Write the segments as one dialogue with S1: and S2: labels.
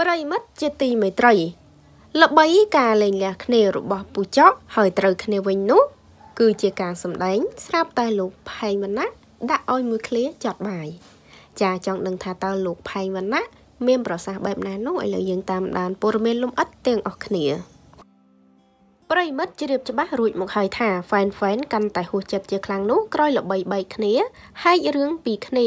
S1: ប្រិមិត្តជាទីមេត្រីល្បីការលេងលះគ្នារបស់ពូចော့ហើយត្រូវគ្នាវិញនោះគឺជាការសម្ដែងស្រាប់តែលោកផែងវណ្ណៈដាក់ឲ្យមួយឃ្លាចាត់បាយចាចង់ដឹងថាតើលោកផែងវណ្ណៈមានប្រសាសន៍បែបណានោះឥឡូវយើងតាមដានព័ត៌មានលំអិតទាំងអស់គ្នាប្រិមិត្តជ្រាបច្បាស់រួចមកហើយថា Fan Fan កាន់តែហួសចិត្តជាខ្លាំងនោះក្រោយល្បីបែកគ្នាហែករឿងពីគ្នា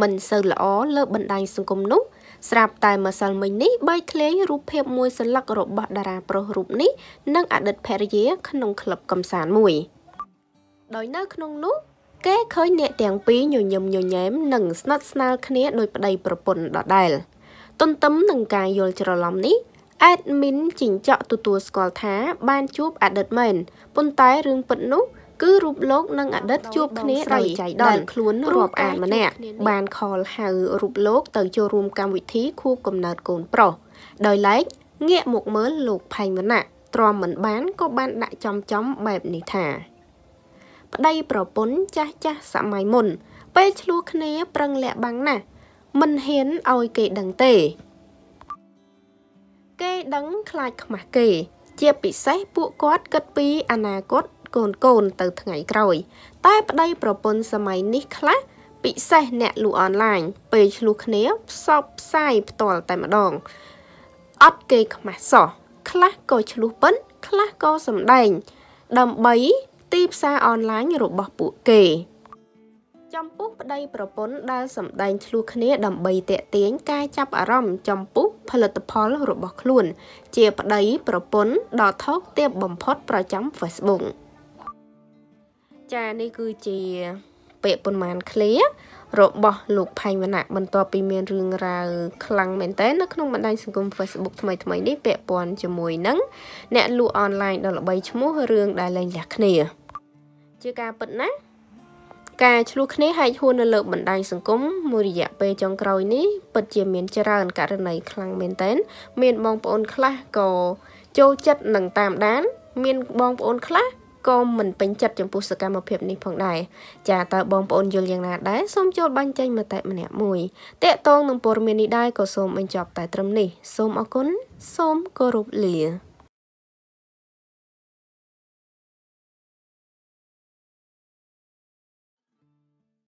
S1: មិនសូវល្អលើបណ្ដាញសង្គមនោះស្រាប់តែម្សិលមិញនេះបែកធ្លាយរូបភាពមួយសន្លឹករបស់តារាប្រុសរូបនេះនិងអតីតភរិយាក្នុងក្លឹបកំសាន្តមួយដោយនៅក្នុងនោះគេឃើញអ្នកទាំងពីរញញឹមញញែមនិងស្និទ្ធស្នាលគ្នាដោយប្តីប្រពន្ធដដែលទន្ទឹមនឹងការយល់ច្រឡំនេះអេដមីនចិញ្ចក់ទទួលស្គាល់ថាបានជួបអតីតមែនប៉ុន្តែរឿងពិតនោះគឺរូបលោកនិងអតីតជួបគ្នាដោយចៃដន្យខ្លួនរាប់អានម្នាក់បានខលហៅរូបលោកទៅចូលរួមកម្មវិធីខួបកំណើតកូនប្រុសដោយឡែកងាកមកមើលលោកផៃវណ្ណៈទ្រាំមិនបានក៏បានដាក់ចំចំបែបនេះថាប្តីប្រពន្ធចាស់ចាស់សម័យមុន ពេលឆ្លោះគ្នាប្រឹងលាក់បាំងណាស់មិនហ៊ានឲ្យគេដឹងទេគេដឹងខ្លាចខ្មាស់គេ ជាពិសេសពួកគាត់គិតពីអនាគតកូនកូនទៅថ្ងៃក្រោយ តែប្តី ប្រពន្ធសម័យនេះខ្លះពិសេសអ្នកលក់អនឡាញពេលឆ្លោះគ្នាផ្សព្វផ្សាយផ្ទាល់តែម្ដងអត់គេខ្មាស់សោះខ្លះក៏ឆ្លោះប៉ិនខ្លះក៏សម្ដែង ដើម្បីទីផ្សារអនឡាញរបស់ពួកគេ ចំពោះប្តី ប្រពន្ធដែលសម្ដែងឆ្លោះគ្នា ដើម្បីតេទៀងការចាប់អារម្មណ៍ចំពោះផលិតផលរបស់ខ្លួន ជាប្តីប្រពន្ធដ៏ថោកទាបបំផុតប្រចាំ Facebook ចានេះគឺជាពាក្យប៉ុន្មានឃ្លា របស់លោកផៃវណ្ណៈបន្ទាប់ពីមានរឿងរ៉ាវខ្លាំងមែនទែននៅក្នុងបណ្ដាញសង្គម Facebook ថ្មីថ្មីនេះពាក់ព័ន្ធជាមួយនឹងអ្នកលក់អនឡាញដ៏ល្បីឈ្មោះរឿងដែលលែងលះគ្នាជាការពិតណាស់ការឆ្លោះគ្នាហែកហួននៅលើបណ្ដាញសង្គមមួយរយៈពេលចុងក្រោយនេះពិតជាមានច្រើនករណីខ្លាំងមែនទែនមានបងប្អូនខ្លះក៏ចូលចិត្តនឹងតាមដានមានបងប្អូនខ្លះក៏មិនពេញចិត្តចំពោះសកម្មភាពនេះផងដែរចាតើបងប្អូនយល់យ៉ាងណាដែរសូមចូលបាញ់ចេញមតិម្នាក់មួយតេតងនឹងព័ត៌មាននេះដែរក៏សូមបញ្ចប់តែត្រឹមនេះសូមអរគុណសូមគោរពលា